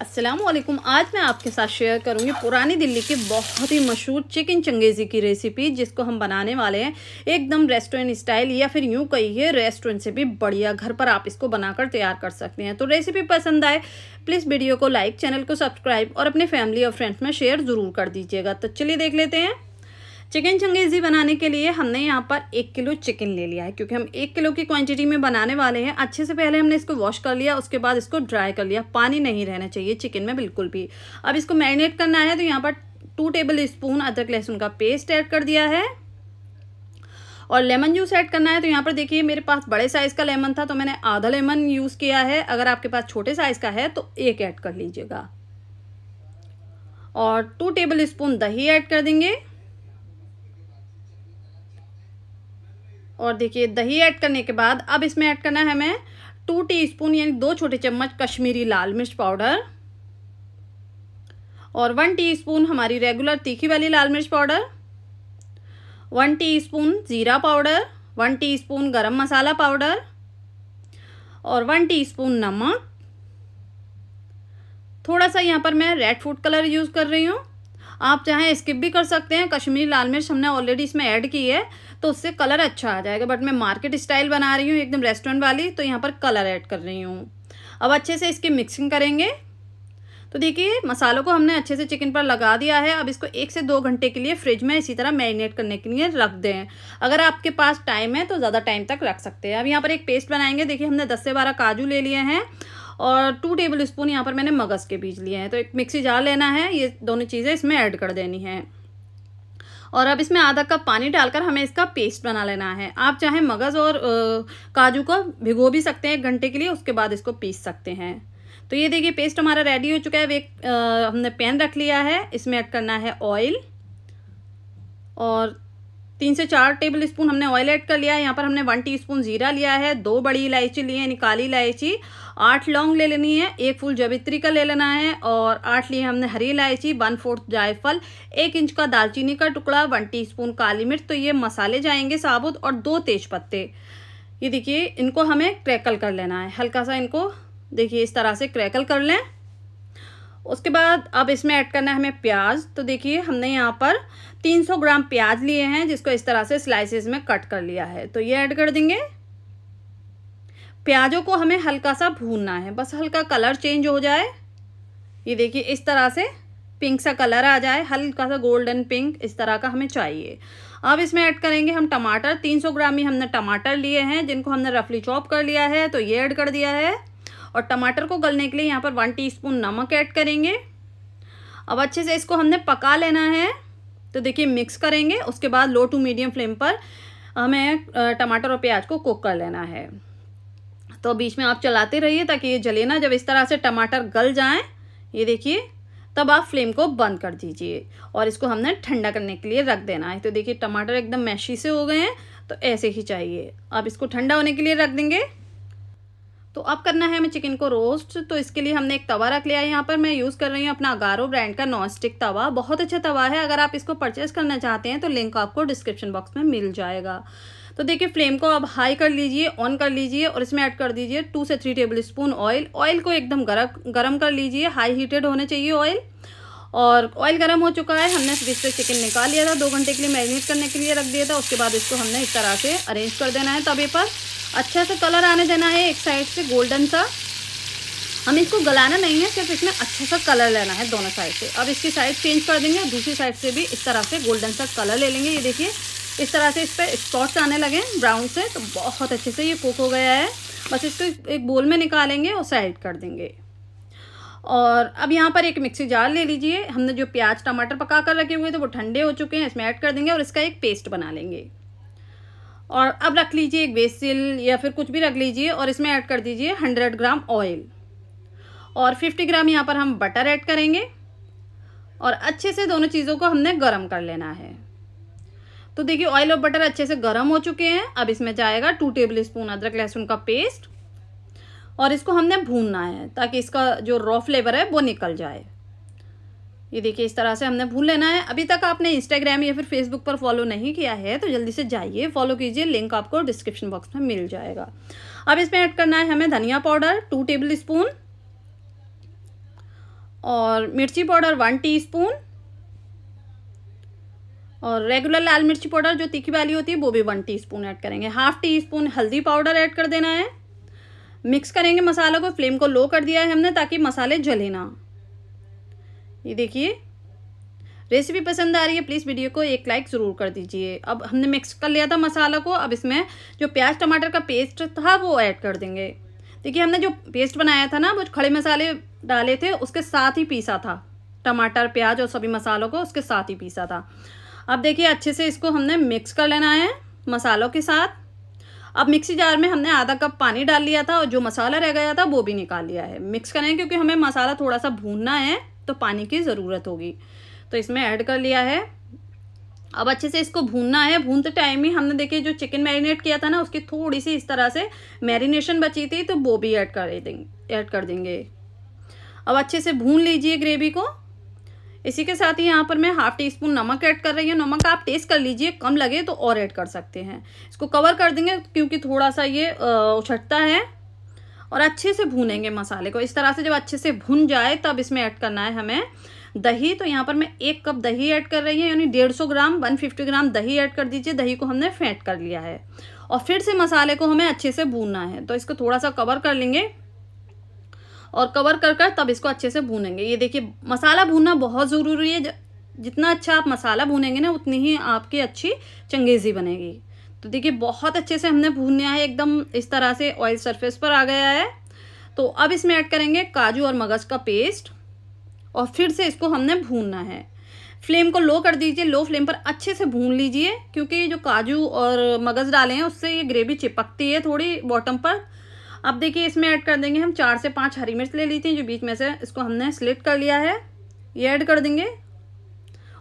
असलम आज मैं आपके साथ शेयर करूंगी पुरानी दिल्ली की बहुत ही मशहूर चिकन चंगेज़ी की रेसिपी जिसको हम बनाने वाले हैं एकदम रेस्टोरेंट स्टाइल या फिर यूँ कहिए रेस्टोरेंट से भी बढ़िया घर पर आप इसको बनाकर तैयार कर सकते हैं तो रेसिपी पसंद आए प्लीज़ वीडियो को लाइक चैनल को सब्सक्राइब और अपने फैमिली और फ्रेंड्स में शेयर ज़रूर कर दीजिएगा तो चलिए देख लेते हैं चिकन चंगेजी बनाने के लिए हमने यहाँ पर एक किलो चिकन ले लिया है क्योंकि हम एक किलो की क्वांटिटी में बनाने वाले हैं अच्छे से पहले हमने इसको वॉश कर लिया उसके बाद इसको ड्राई कर लिया पानी नहीं रहना चाहिए चिकन में बिल्कुल भी अब इसको मैरिनेट करना है तो यहाँ पर टू टेबल स्पून अदरक लहसुन का पेस्ट ऐड कर दिया है और लेमन जूस ऐड करना है तो यहाँ पर देखिए मेरे पास बड़े साइज़ का लेमन था तो मैंने आधा लेमन यूज़ किया है अगर आपके पास छोटे साइज़ का है तो एक ऐड कर लीजिएगा और टू टेबल स्पून दही ऐड कर देंगे और देखिए दही ऐड करने के बाद अब इसमें ऐड करना है हमें टू टीस्पून यानी दो छोटे चम्मच कश्मीरी लाल मिर्च पाउडर और वन टीस्पून हमारी रेगुलर तीखी वाली लाल मिर्च पाउडर वन टीस्पून ज़ीरा powder one teaspoon garam masala powder और वन टीस्पून नमक थोड़ा सा यहाँ पर मैं रेड फूड कलर यूज़ कर रही हूँ आप चाहें स्किप भी कर सकते हैं कश्मीरी लाल मिर्च हमने ऑलरेडी इसमें ऐड की है तो उससे कलर अच्छा आ जाएगा बट मैं मार्केट स्टाइल बना रही हूँ एकदम रेस्टोरेंट वाली तो यहाँ पर कलर ऐड कर रही हूँ अब अच्छे से इसकी मिक्सिंग करेंगे तो देखिए मसालों को हमने अच्छे से चिकन पर लगा दिया है अब इसको एक से दो घंटे के लिए फ्रिज में इसी तरह मैरिनेट करने के लिए रख दें अगर आपके पास टाइम है तो ज़्यादा टाइम तक रख सकते हैं अब यहाँ पर एक पेस्ट बनाएंगे देखिए हमने दस से बारह काजू ले लिए हैं और टू टेबल स्पून यहाँ पर मैंने मगज़ के बीज लिए हैं तो एक मिक्सी जार लेना है ये दोनों चीज़ें इसमें ऐड कर देनी है और अब इसमें आधा कप पानी डालकर हमें इसका पेस्ट बना लेना है आप चाहे मगज़ और काजू को भिगो भी सकते हैं एक घंटे के लिए उसके बाद इसको पीस सकते हैं तो ये देखिए पेस्ट हमारा रेडी हो चुका है एक हमने पैन रख लिया है इसमें ऐड करना है ऑयल और तीन से चार टेबल स्पून हमने ऑयल ऐड कर लिया है यहाँ पर हमने वन टीस्पून जीरा लिया है दो बड़ी इलायची ली है निकाली काली इलायची आठ लौंग ले लेनी है एक फूल जवित्री का ले लेना है और आठ लिए हमने हरी इलायची वन फोर्थ जायफल एक इंच का दालचीनी का टुकड़ा वन टी काली मिर्च तो ये मसाले जाएंगे साबुत और दो तेज पत्ते ये देखिए इनको हमें क्रैकल कर लेना है हल्का सा इनको देखिए इस तरह से क्रैकल कर लें उसके बाद अब इसमें ऐड करना है हमें प्याज तो देखिए हमने यहाँ पर 300 ग्राम प्याज लिए हैं जिसको इस तरह से स्लाइसेस में कट कर लिया है तो ये ऐड कर देंगे प्याजों को हमें हल्का सा भूनना है बस हल्का कलर चेंज हो जाए ये देखिए इस तरह से पिंक सा कलर आ जाए हल्का सा गोल्डन पिंक इस तरह का हमें चाहिए अब इसमें ऐड करेंगे हम टमाटर 300 ग्राम ही हमने टमाटर लिए हैं जिनको हमने रफली चॉप कर लिया है तो ये ऐड कर दिया है और टमाटर को गलने के लिए यहाँ पर वन टीस्पून नमक ऐड करेंगे अब अच्छे से इसको हमने पका लेना है तो देखिए मिक्स करेंगे उसके बाद लो टू मीडियम फ्लेम पर हमें टमाटर और प्याज को कुक कर लेना है तो बीच में आप चलाते रहिए ताकि ये जले ना जब इस तरह से टमाटर गल जाएँ ये देखिए तब आप फ्लेम को बंद कर दीजिए और इसको हमने ठंडा करने के लिए रख देना है तो देखिए टमाटर एकदम मैशी से हो गए हैं तो ऐसे ही चाहिए आप इसको ठंडा होने के लिए रख देंगे तो अब करना है हमें चिकन को रोस्ट तो इसके लिए हमने एक तवा रख लिया है यहाँ पर मैं यूज़ कर रही हूँ अपना अगारो ब्रांड का नॉन स्टिक तवा बहुत अच्छा तवा है अगर आप इसको परचेज करना चाहते हैं तो लिंक आपको डिस्क्रिप्शन बॉक्स में मिल जाएगा तो देखिए फ्लेम को आप हाई कर लीजिए ऑन कर लीजिए और इसमें ऐड कर दीजिए टू से three tablespoon oil oil को एकदम गरम गरम कर लीजिए हाई हीटेड होने चाहिए ऑयल और ऑयल गर्म हो चुका है हमने फ्रिज से चिकन निकाल लिया था दो घंटे के लिए मैरिनेट करने के लिए रख दिया था उसके बाद इसको हमने इस तरह से अरेंज कर देना है तवे तो पर अच्छा सा कलर आने देना है एक साइड से गोल्डन सा हम इसको गलाना नहीं है सिर्फ इसमें अच्छा सा कलर लेना है दोनों साइड से अब इसकी साइड चेंज कर देंगे दूसरी साइड से भी इस तरह से गोल्डन सा कलर ले लेंगे ये देखिए इस तरह से इस पर स्पॉट्स आने लगे ब्राउन से तो बहुत अच्छे से ये कुक हो गया है बस इसको एक बोल में निकालेंगे और साइड कर देंगे और अब यहाँ पर एक मिक्सी जार ले लीजिए हमने जो प्याज टमाटर पका कर रखे हुए थे तो वो ठंडे हो चुके हैं इसमें ऐड कर देंगे और इसका एक पेस्ट बना लेंगे और अब रख लीजिए एक बेसिल या फिर कुछ भी रख लीजिए और इसमें ऐड कर दीजिए हंड्रेड ग्राम ऑयल और फिफ्टी ग्राम यहाँ पर हम बटर ऐड करेंगे और अच्छे से दोनों चीज़ों को हमने गर्म कर लेना है तो देखिए ऑयल और बटर अच्छे से गर्म हो चुके हैं अब इसमें जाएगा टू टेबल स्पून अदरक लहसुन का पेस्ट और इसको हमने भूनना है ताकि इसका जो रॉ फ्लेवर है वो निकल जाए ये देखिए इस तरह से हमने भून लेना है अभी तक आपने इंस्टाग्राम या फिर फेसबुक पर फॉलो नहीं किया है तो जल्दी से जाइए फॉलो कीजिए लिंक आपको डिस्क्रिप्शन बॉक्स में मिल जाएगा अब इसमें ऐड करना है हमें धनिया पाउडर टू टेबल स्पून और मिर्ची पाउडर वन टीस्पून और रेगुलर लाल मिर्ची पाउडर जो तीखी वाली होती है वो भी वन टीस्पून ऐड करेंगे हाफ टी स्पून हल्दी पाउडर ऐड कर देना है मिक्स करेंगे मसालों को फ्लेम को लो कर दिया है हमने ताकि मसाले जले ना ये देखिए रेसिपी पसंद आ रही है प्लीज़ वीडियो को एक लाइक ज़रूर कर दीजिए अब हमने मिक्स कर लिया था मसाला को अब इसमें जो प्याज टमाटर का पेस्ट था वो ऐड कर देंगे देखिए हमने जो पेस्ट बनाया था ना वो खड़े मसाले डाले थे उसके साथ ही पीसा था टमाटर प्याज और सभी मसालों को उसके साथ ही पीसा था अब देखिए अच्छे से इसको हमने मिक्स कर लेना है मसालों के साथ अब मिक्सी जार में हमने आधा कप पानी डाल लिया था और जो मसाला रह गया था वो भी निकाल लिया है मिक्स करें क्योंकि हमें मसाला थोड़ा सा भूनना है तो पानी की ज़रूरत होगी तो इसमें ऐड कर लिया है अब अच्छे से इसको भूनना है भूनते टाइम ही हमने देखिए जो चिकन मैरिनेट किया था ना उसकी थोड़ी सी इस तरह से मैरिनेशन बची थी तो वो भी ऐड कर देंगे ऐड कर देंगे अब अच्छे से भून लीजिए ग्रेवी को इसी के साथ ही यहाँ पर मैं हाफ टी स्पून नमक ऐड कर रही हूँ नमक आप टेस्ट कर लीजिए कम लगे तो और ऐड कर सकते हैं इसको कवर कर देंगे क्योंकि थोड़ा सा ये उछटता है और अच्छे से भूनेंगे मसाले को इस तरह से जब अच्छे से भुन जाए तब इसमें ऐड करना है हमें दही तो यहाँ पर मैं एक कप दही ऐड कर रही है यानी डेढ़ सौ ग्राम वन फिफ्टी ग्राम दही ऐड कर दीजिए दही को हमने फेंट कर लिया है और फिर से मसाले को हमें अच्छे से भूनना है तो इसको थोड़ा सा कवर कर लेंगे और कवर कर कर तब इसको अच्छे से भूनेंगे ये देखिए मसाला भूनना बहुत ज़रूरी है जितना अच्छा आप मसाला भूनेंगे ना उतनी ही आपकी अच्छी चंगेज़ी बनेगी तो देखिए बहुत अच्छे से हमने भूनना है एकदम इस तरह से ऑयल सरफेस पर आ गया है तो अब इसमें ऐड करेंगे काजू और मगज़ का पेस्ट और फिर से इसको हमने भूनना है फ्लेम को लो कर दीजिए लो फ्लेम पर अच्छे से भून लीजिए क्योंकि ये जो काजू और मगज़ डाले हैं उससे ये ग्रेवी चिपकती है थोड़ी बॉटम पर अब देखिए इसमें ऐड कर देंगे हम चार से पाँच हरी मिर्च ले ली थी जो बीच में से इसको हमने स्लिट कर लिया है ये ऐड कर देंगे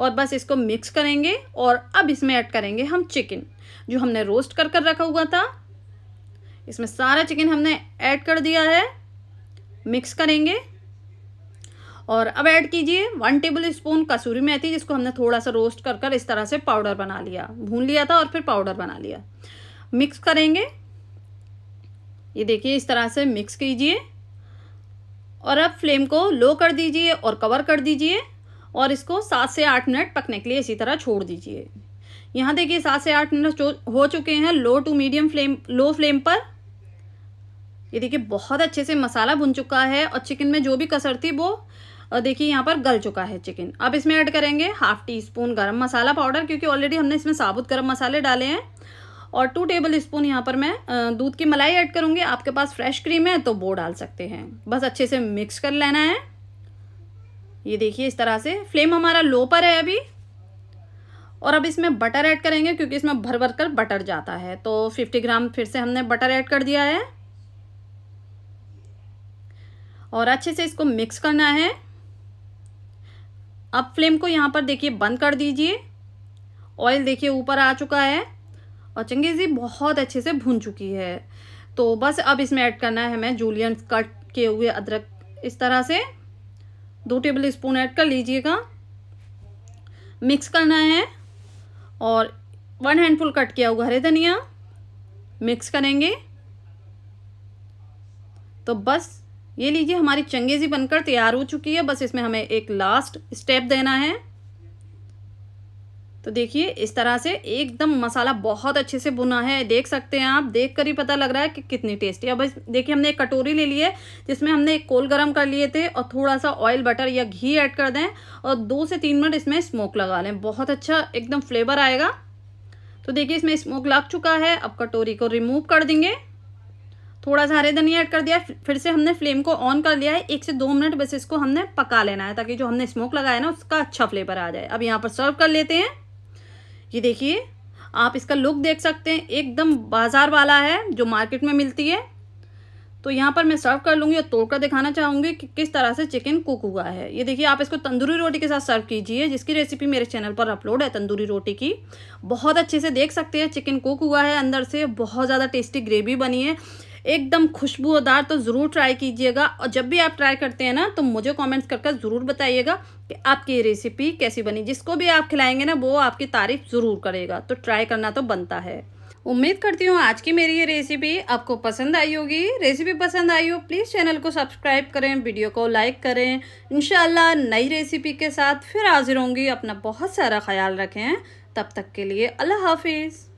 और बस इसको मिक्स करेंगे और अब इसमें ऐड करेंगे हम चिकन जो हमने रोस्ट कर कर रखा हुआ था इसमें सारा चिकन हमने ऐड कर दिया है मिक्स करेंगे और अब ऐड कीजिए वन टेबल स्पून कसूरी मेथी जिसको हमने थोड़ा सा रोस्ट कर कर इस तरह से पाउडर बना लिया भून लिया था और फिर पाउडर बना लिया मिक्स करेंगे ये देखिए इस तरह से मिक्स कीजिए और अब फ्लेम को लो कर दीजिए और कवर कर दीजिए और इसको सात से आठ मिनट पकने के लिए इसी तरह छोड़ दीजिए यहाँ देखिए सात से आठ मिनट हो चुके हैं low to medium flame low flame पर ये देखिए बहुत अच्छे से मसाला बुन चुका है और चिकन में जो भी कसर थी वो देखिए यहाँ पर गल चुका है चिकन अब इसमें ऐड करेंगे हाफ टी स्पून गर्म मसाला पाउडर क्योंकि ऑलरेडी हमने इसमें साबुत गर्म मसाले डाले हैं और टू टेबल स्पून यहाँ पर मैं दूध की मलाई ऐड करूँगी आपके पास फ्रेश क्रीम है तो वो डाल सकते हैं बस अच्छे से मिक्स कर लेना है ये देखिए इस तरह से फ्लेम हमारा लो पर है अभी और अब इसमें बटर ऐड करेंगे क्योंकि इसमें भर भर कर बटर जाता है तो 50 ग्राम फिर से हमने बटर ऐड कर दिया है और अच्छे से इसको मिक्स करना है अब फ्लेम को यहाँ पर देखिए बंद कर दीजिए ऑयल देखिए ऊपर आ चुका है और चंगेज़ी बहुत अच्छे से भून चुकी है तो बस अब इसमें ऐड करना है हमें जूलियन कट किए हुए अदरक इस तरह से दो टेबल स्पून ऐड कर लीजिएगा मिक्स करना है और वन हैंडफुल कट किया हुआ हरे धनिया मिक्स करेंगे तो बस ये लीजिए हमारी चंगेजी बनकर तैयार हो चुकी है बस इसमें हमें एक लास्ट स्टेप देना है तो देखिए इस तरह से एकदम मसाला बहुत अच्छे से बुना है देख सकते हैं आप देख कर ही पता लग रहा है कि कितनी टेस्टी अब देखिए हमने एक कटोरी ले ली है जिसमें हमने एक कोल गरम कर लिए थे और थोड़ा सा ऑयल बटर या घी ऐड कर दें और दो से तीन मिनट इसमें स्मोक लगा लें बहुत अच्छा एकदम फ्लेवर आएगा तो देखिए इसमें स्मोक लग चुका है अब कटोरी को रिमूव कर देंगे थोड़ा सा हरे धनिया ऐड कर दिया फिर से हमने फ्लेम को ऑन कर लिया है एक से दो मिनट बस इसको हमने पका लेना है ताकि जो हमने स्मोक लगाया ना उसका अच्छा फ्लेवर आ जाए अब यहाँ पर सर्व कर लेते हैं ये देखिए आप इसका लुक देख सकते हैं एकदम बाज़ार वाला है जो मार्केट में मिलती है तो यहाँ पर मैं सर्व कर लूँगी और तोड़कर दिखाना चाहूँगी कि किस तरह से चिकन कुक हुआ है ये देखिए आप इसको तंदूरी रोटी के साथ सर्व कीजिए जिसकी रेसिपी मेरे चैनल पर अपलोड है तंदूरी रोटी की बहुत अच्छे से देख सकते हैं चिकन कुक हुआ है अंदर से बहुत ज़्यादा टेस्टी ग्रेवी बनी है एकदम खुशबूदार तो ज़रूर ट्राई कीजिएगा और जब भी आप ट्राई करते हैं ना तो मुझे कमेंट्स करके ज़रूर बताइएगा कि आपकी ये रेसिपी कैसी बनी जिसको भी आप खिलाएंगे ना वो आपकी तारीफ ज़रूर करेगा तो ट्राई करना तो बनता है उम्मीद करती हूँ आज की मेरी ये रेसिपी आपको पसंद आई होगी रेसिपी पसंद आई हो प्लीज़ चैनल को सब्सक्राइब करें वीडियो को लाइक करें इनशाला नई रेसिपी के साथ फिर हाजिर होंगी अपना बहुत सारा ख्याल रखें तब तक के लिए अल्लाह हाफिज़